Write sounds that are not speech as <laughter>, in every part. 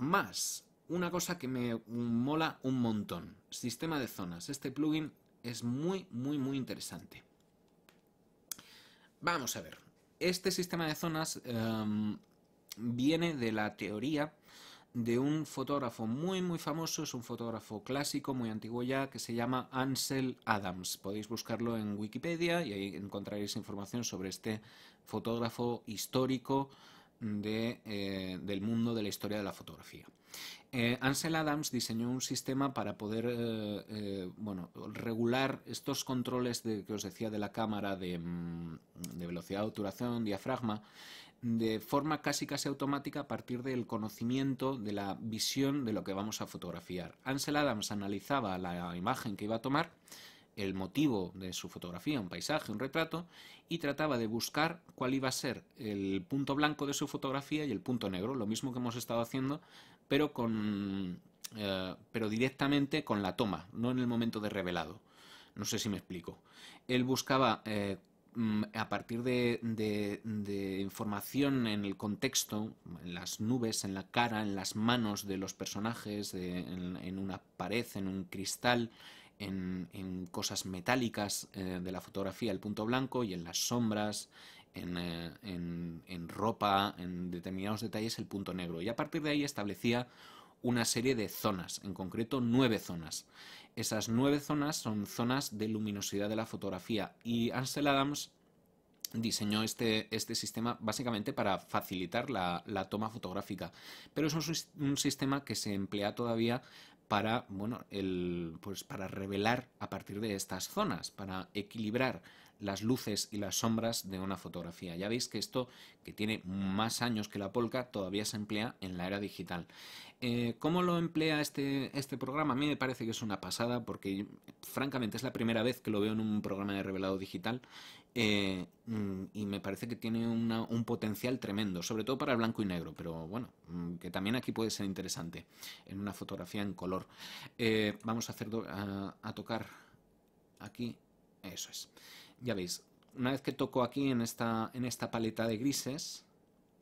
Más, una cosa que me mola un montón, sistema de zonas. Este plugin es muy, muy, muy interesante. Vamos a ver. Este sistema de zonas em, viene de la teoría de un fotógrafo muy muy famoso, es un fotógrafo clásico muy antiguo ya, que se llama Ansel Adams. Podéis buscarlo en Wikipedia y ahí encontraréis información sobre este fotógrafo histórico eh, del mundo de la historia de la fotografía. Eh, Ansel Adams diseñó un sistema para poder eh, regular estos controles de, que os decía de la cámara mm, de, velocidad de obturación, diafragma, de forma casi casi automática a partir del conocimiento de la visión de lo que vamos a fotografiar. Ansel Adams analizaba la imagen que iba a tomar, el motivo de su fotografía, un paisaje, un retrato, y trataba de buscar cuál iba a ser el punto blanco de su fotografía y el punto negro, lo mismo que hemos estado haciendo, pero con, eh, pero directamente con la toma, no en el momento de revelado. No sé si me explico. Él buscaba eh, mm, a partir de, información en el contexto, en las nubes, en la cara, en las manos de los personajes, en, una pared, en un cristal, en, cosas metálicas eh, de la fotografía, el punto blanco, y en las sombras, eh, en, en, ropa, en determinados detalles, el punto negro. Y a partir de ahí establecía una serie de zonas, en concreto nueve zonas. Esas nueve zonas son zonas de luminosidad de la fotografía y Ansel Adams diseñó este, este sistema básicamente para facilitar la, toma fotográfica, pero es un sistema que se emplea todavía para, bueno, el, pues para revelar a partir de estas zonas, para equilibrar las luces y las sombras de una fotografía. Ya veis que esto, que tiene más años que la polca, todavía se emplea en la era digital. Eh, ¿Cómo lo emplea este, este programa? A mí me parece que es una pasada porque francamente es la primera vez que lo veo en un programa de revelado digital eh, mm, y me parece que tiene un potencial tremendo, sobre todo para el blanco y negro, pero bueno, mm, que también aquí puede ser interesante en una fotografía en color. Eh, vamos a, hacer a, tocar aquí, eso es. Ya veis, una vez que toco aquí en esta, paleta de grises,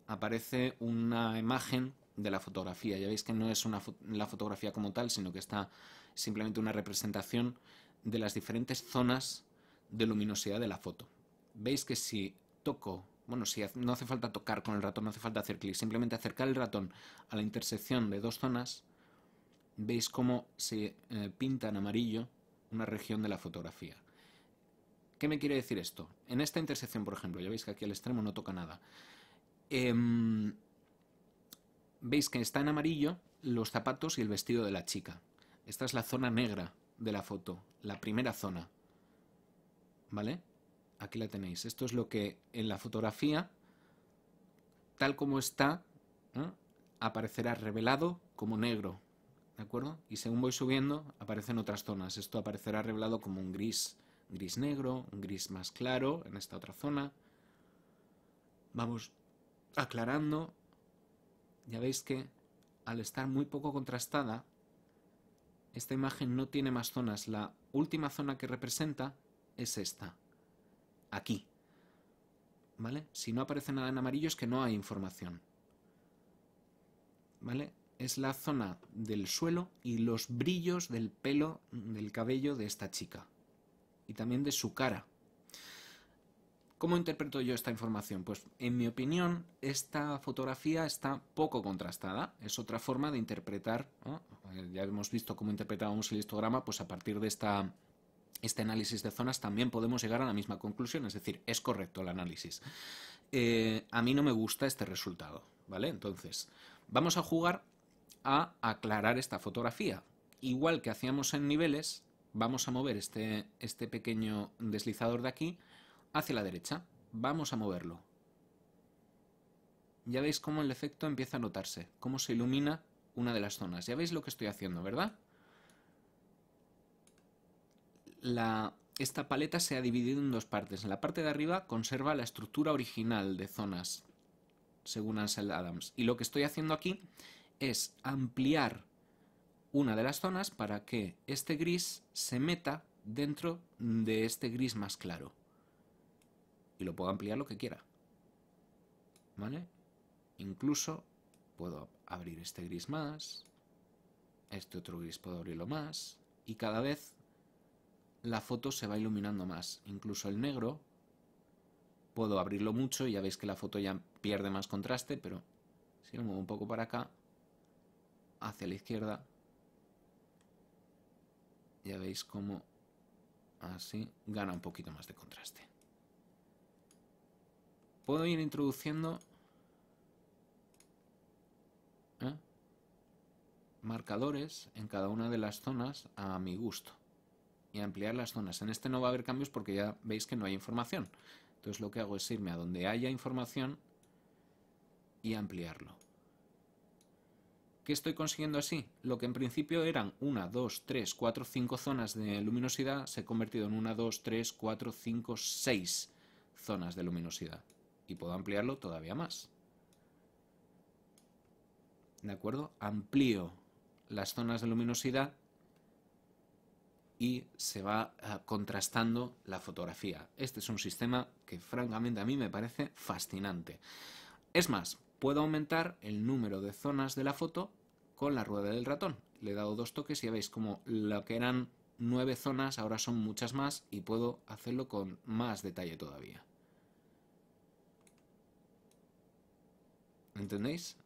aparece una imagen de la fotografía. Ya veis que no es una la fotografía como tal, sino que está simplemente una representación de las diferentes zonas de luminosidad de la foto veis que si toco, bueno, si no hace falta tocar con el ratón, no hace falta hacer clic, simplemente acercar el ratón a la intersección de dos zonas, veis cómo se eh, pinta en amarillo una región de la fotografía. ¿Qué me quiere decir esto? En esta intersección, por ejemplo, ya veis que aquí al extremo no toca nada. Em, veis que está en amarillo los zapatos y el vestido de la chica. Esta es la zona negra de la foto, la primera zona. ¿Vale? Aquí la tenéis. Esto es lo que en la fotografía, tal como está, ¿eh? aparecerá revelado como negro. ¿De acuerdo? Y según voy subiendo, aparecen otras zonas. Esto aparecerá revelado como un gris, gris negro, un gris más claro en esta otra zona. Vamos aclarando. Ya veis que al estar muy poco contrastada, esta imagen no tiene más zonas. La última zona que representa es esta aquí. ¿Vale? Si no aparece nada en amarillo es que no hay información. ¿Vale? Es la zona del suelo y los brillos del pelo, del cabello de esta chica. Y también de su cara. ¿Cómo interpreto yo esta información? Pues en mi opinión, esta fotografía está poco contrastada. Es otra forma de interpretar. Eh, ya hemos visto cómo interpretábamos el histograma, pues a partir de esta este análisis de zonas también podemos llegar a la misma conclusión, es decir, es correcto el análisis. Eh, a mí no me gusta este resultado, ¿vale? Entonces, vamos a jugar a aclarar esta fotografía. Igual que hacíamos en niveles, vamos a mover este, este pequeño deslizador de aquí hacia la derecha. Vamos a moverlo. Ya veis cómo el efecto empieza a notarse, cómo se ilumina una de las zonas. Ya veis lo que estoy haciendo, ¿verdad? esta paleta se ha dividido en dos partes. En la parte de arriba conserva la estructura original de zonas, según Ansel Adams. Y lo que estoy haciendo aquí es ampliar una de las zonas para que este gris se meta dentro de este gris más claro. Y lo puedo ampliar lo que quiera. ¿Vale? Incluso puedo abrir este gris más, este otro gris puedo abrirlo más, y cada vez la foto se va iluminando más. Incluso el negro, puedo abrirlo mucho y ya veis que la foto ya pierde más contraste, pero si lo muevo un poco para acá, hacia la izquierda, ya veis cómo así gana un poquito más de contraste. Puedo ir introduciendo ¿eh? marcadores en cada una de las zonas a mi gusto y ampliar las zonas. En este no va a haber cambios porque ya veis que no hay información. Entonces lo que hago es irme a donde haya información y ampliarlo. ¿Qué estoy consiguiendo así? Lo que en principio eran 1, 2, 3, 4, 5 zonas de luminosidad se ha convertido en 1, 2, 3, 4, 5, 6 zonas de luminosidad. Y puedo ampliarlo todavía más. ¿De acuerdo? Amplío las zonas de luminosidad y se va ah, contrastando la fotografía. Este es un sistema que francamente a mí me parece fascinante. Es más, puedo aumentar el número de zonas de la foto con la rueda del ratón. Le he dado dos toques y ya veis como lo que eran nueve zonas ahora son muchas más y puedo hacerlo con más detalle todavía. ¿Entendéis?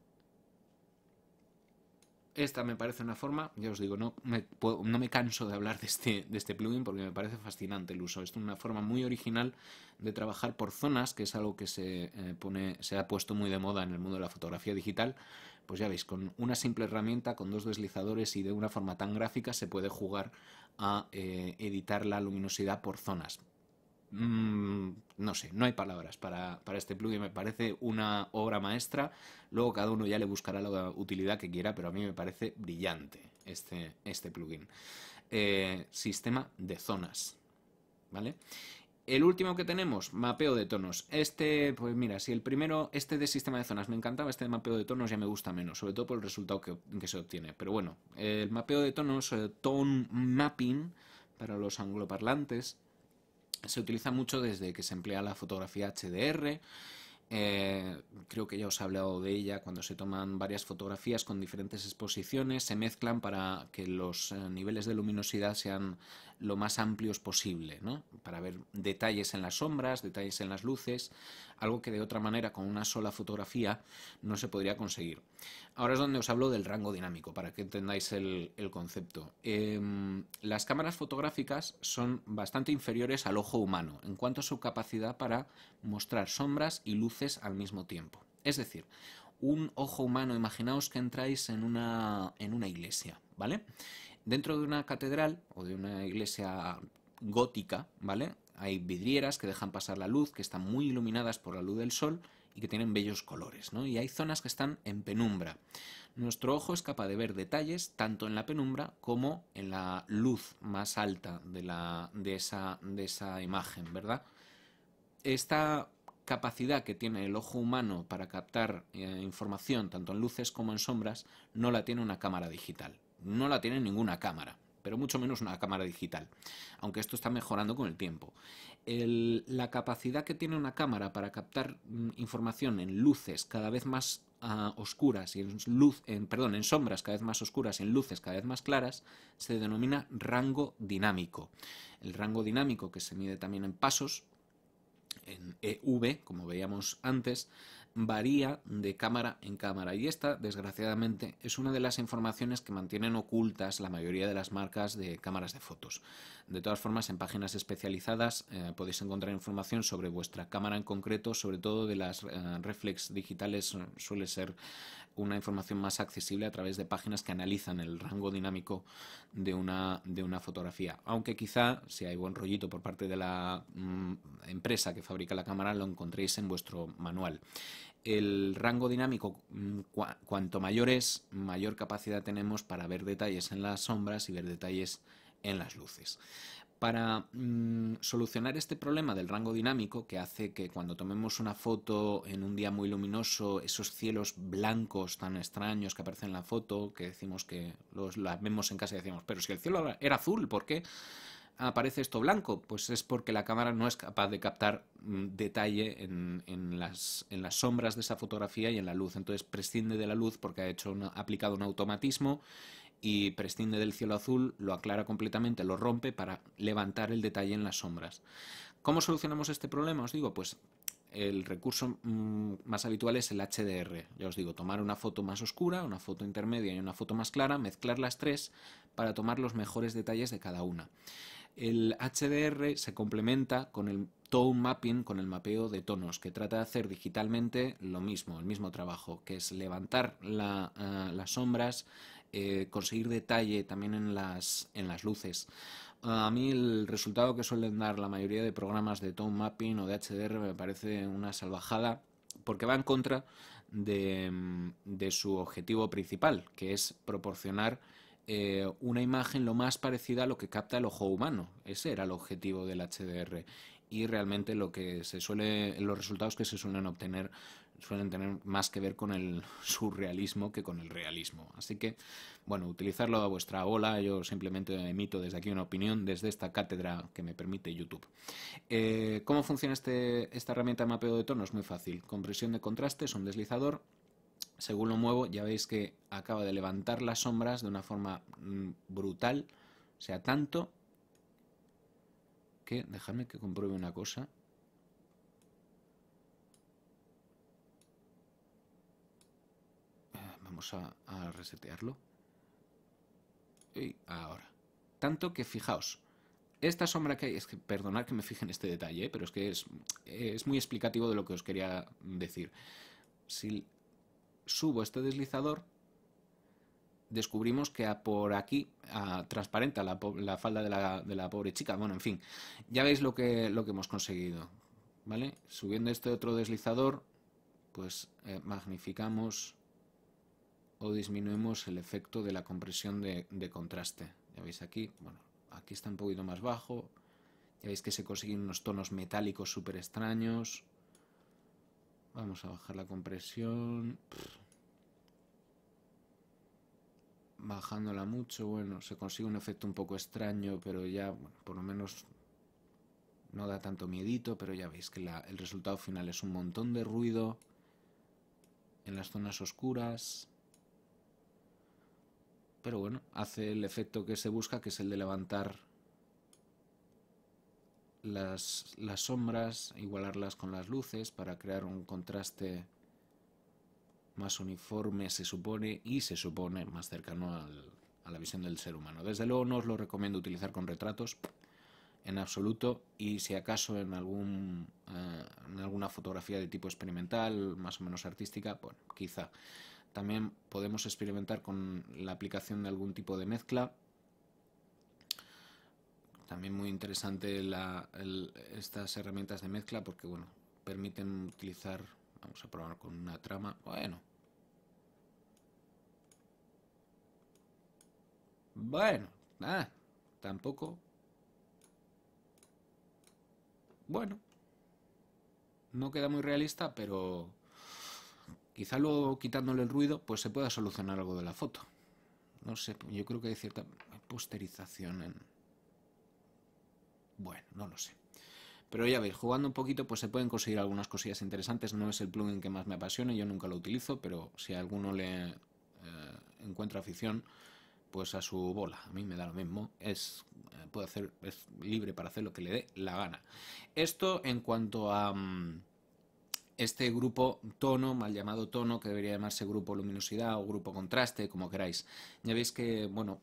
Esta me parece una forma, ya os digo, no me, canso de hablar de este, de este plugin porque me parece fascinante el uso. Es una forma muy original de trabajar por zonas, que es algo que se, eh, pone, se ha puesto muy de moda en el mundo de la fotografía digital. Pues ya veis, con una simple herramienta, con dos deslizadores y de una forma tan gráfica se puede jugar a eh, editar la luminosidad por zonas. Mm, no sé, no hay palabras para, este plugin, me parece una obra maestra, luego cada uno ya le buscará la utilidad que quiera, pero a mí me parece brillante este, este plugin. Eh, sistema de zonas, ¿vale? El último que tenemos, mapeo de tonos. Este, pues mira, si el primero, este de sistema de zonas me encantaba, este de mapeo de tonos ya me gusta menos, sobre todo por el resultado que se obtiene. Pero bueno, el mapeo de tonos, eh, tone mapping, para los angloparlantes, se utiliza mucho desde que se emplea la fotografía HDR. Eh, creo que ya os he hablado de ella cuando se toman varias fotografías con diferentes exposiciones, se mezclan para que los eh, niveles de luminosidad sean lo más amplios posible, ¿no? para ver detalles en las sombras, detalles en las luces, algo que de otra manera con una sola fotografía no se podría conseguir. Ahora es donde os hablo del rango dinámico, para que entendáis el, concepto. Em, las cámaras fotográficas son bastante inferiores al ojo humano en cuanto a su capacidad para mostrar sombras y luces al mismo tiempo. Es decir, un ojo humano, imaginaos que entráis en una, en una iglesia, ¿vale? Dentro de una catedral o de una iglesia gótica, ¿vale? Hay vidrieras que dejan pasar la luz, que están muy iluminadas por la luz del sol y que tienen bellos colores, ¿no? Y hay zonas que están en penumbra. Nuestro ojo es capaz de ver detalles tanto en la penumbra como en la luz más alta de, esa, imagen, ¿verdad? Esta capacidad que tiene el ojo humano para captar eh, información tanto en luces como en sombras no la tiene una cámara digital no la tiene ninguna cámara, pero mucho menos una cámara digital, aunque esto está mejorando con el tiempo. la capacidad que tiene una cámara para captar mm, información en luces cada vez más ah, oscuras y en luz, perdón, en sombras cada vez más oscuras y en luces cada vez más claras se denomina rango dinámico. El rango dinámico que se mide también en pasos en EV, como veíamos antes, varía de cámara en cámara y esta, desgraciadamente, es una de las informaciones que mantienen ocultas la mayoría de las marcas de cámaras de fotos. De todas formas, en páginas especializadas eh, podéis encontrar información sobre vuestra cámara en concreto, sobre todo de las eh, reflex digitales, eh, suele ser una información más accesible a través de páginas que analizan el rango dinámico de una, de una fotografía. Aunque quizá, si hay buen rollito por parte de la mm, empresa que fabrica la cámara, lo encontréis en vuestro manual. El rango dinámico, mm, cuanto mayor es, mayor capacidad tenemos para ver detalles en las sombras y ver detalles en las luces. Para mm, solucionar este problema del rango dinámico que hace que cuando tomemos una foto en un día muy luminoso, esos cielos blancos tan extraños que aparecen en la foto, que decimos que los, vemos en casa y decimos, pero si el cielo era azul, ¿por qué aparece esto blanco? Pues es porque la cámara no es capaz de captar mm, detalle en, las, sombras de esa fotografía y en la luz. Entonces prescinde de la luz porque ha, hecho ha aplicado un automatismo y prescinde del cielo azul, lo aclara completamente, lo rompe para levantar el detalle en las sombras. ¿Cómo solucionamos este problema? Os digo, pues el recurso mm, más habitual es el HDR. Ya os digo, tomar una foto más oscura, una foto intermedia y una foto más clara, mezclar las tres para tomar los mejores detalles de cada una. El HDR se complementa con el tone mapping, con el mapeo de tonos, que trata de hacer digitalmente lo mismo, el mismo trabajo, que es levantar eh, las sombras, eh, conseguir detalle también en las, las luces. A mí el resultado que suelen dar la mayoría de programas de tone mapping o de HDR me parece una salvajada porque va en contra de, su objetivo principal, que es proporcionar eh, una imagen lo más parecida a lo que capta el ojo humano. Ese era el objetivo del HDR y realmente lo que se suele, los resultados que se suelen obtener suelen tener más que ver con el <laughs> surrealismo que con el realismo. Así que, bueno, utilizarlo a vuestra ola, yo simplemente emito desde aquí una opinión, desde esta cátedra que me permite YouTube. Eh, ¿Cómo funciona este, esta herramienta de mapeo de Es Muy fácil. Compresión de es un deslizador, según lo muevo, ya veis que acaba de levantar las sombras de una forma mm, brutal. O sea, tanto que, dejadme que compruebe una cosa. a, resetearlo. Y ahora. Tanto que fijaos, esta sombra que hay, es que perdonad que me fije en este detalle, ¿eh? pero es que es, muy explicativo de lo que os quería decir. Si subo este deslizador, descubrimos que a por aquí transparenta la, falda de la, pobre chica. Bueno, en fin, ya veis lo que, lo que hemos conseguido. ¿Vale? Subiendo este otro deslizador, pues eh, magnificamos o disminuimos el efecto de la compresión de, contraste. Ya veis aquí, bueno, aquí está un poquito más bajo. Ya veis que se consiguen unos tonos metálicos súper extraños. Vamos a bajar la compresión. Bajándola mucho, bueno, se consigue un efecto un poco extraño, pero ya, bueno, por lo menos no da tanto miedito, pero ya veis que el resultado final es un montón de ruido en las zonas oscuras pero bueno, hace el efecto que se busca, que es el de levantar las, sombras, igualarlas con las luces para crear un contraste más uniforme, se supone, y se supone más cercano a la visión del ser humano. Desde luego no os lo recomiendo utilizar con retratos en absoluto y si acaso en, algún, eh, en alguna fotografía de tipo experimental, más o menos artística, bueno, quizá. También podemos experimentar con la aplicación de algún tipo de mezcla. También muy interesante estas herramientas de mezcla porque bueno, permiten utilizar, vamos a probar con una trama, bueno. Bueno, ah, tampoco. Bueno, no queda muy realista, pero Quizá luego quitándole el ruido, pues se pueda solucionar algo de la foto. No sé, yo creo que hay cierta posterización en... Bueno, no lo sé. Pero ya veis, jugando un poquito, pues se pueden conseguir algunas cosillas interesantes. No es el plugin que más me apasiona, yo nunca lo utilizo, pero si a alguno le eh, encuentra afición, pues a su bola. A mí me da lo mismo. Es, eh, hacer, libre para hacer lo que le dé la gana. Esto en cuanto a... Mm, este grupo tono, mal llamado tono, que debería llamarse grupo luminosidad o grupo contraste, como queráis. Ya veis que, bueno,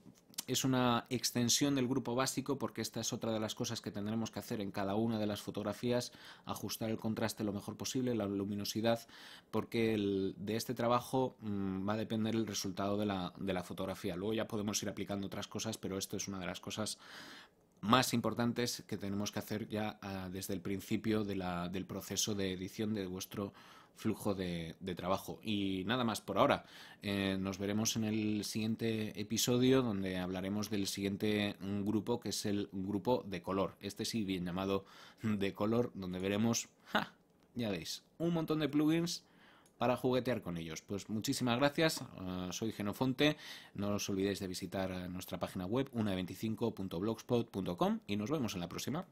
es una extensión del grupo básico porque esta es otra de las cosas que tendremos que hacer en cada una de las fotografías, ajustar el contraste lo mejor posible, la luminosidad, porque el, de este trabajo mm, va a depender el resultado de la, de la fotografía. Luego ya podemos ir aplicando otras cosas, pero esto es una de las cosas más importantes que tenemos que hacer ya ah, desde el principio del proceso de edición de vuestro flujo de, trabajo. Y nada más por ahora. Eh, nos veremos en el siguiente episodio donde hablaremos del siguiente mm, grupo que es el grupo de color. Este sí, bien llamado de color, donde veremos, ya veis, un montón de plugins para juguetear con ellos. Pues muchísimas gracias, ah, soy Genofonte, no os olvidéis de visitar ah, nuestra página web una 1de25.blogspot.com y nos vemos en la próxima.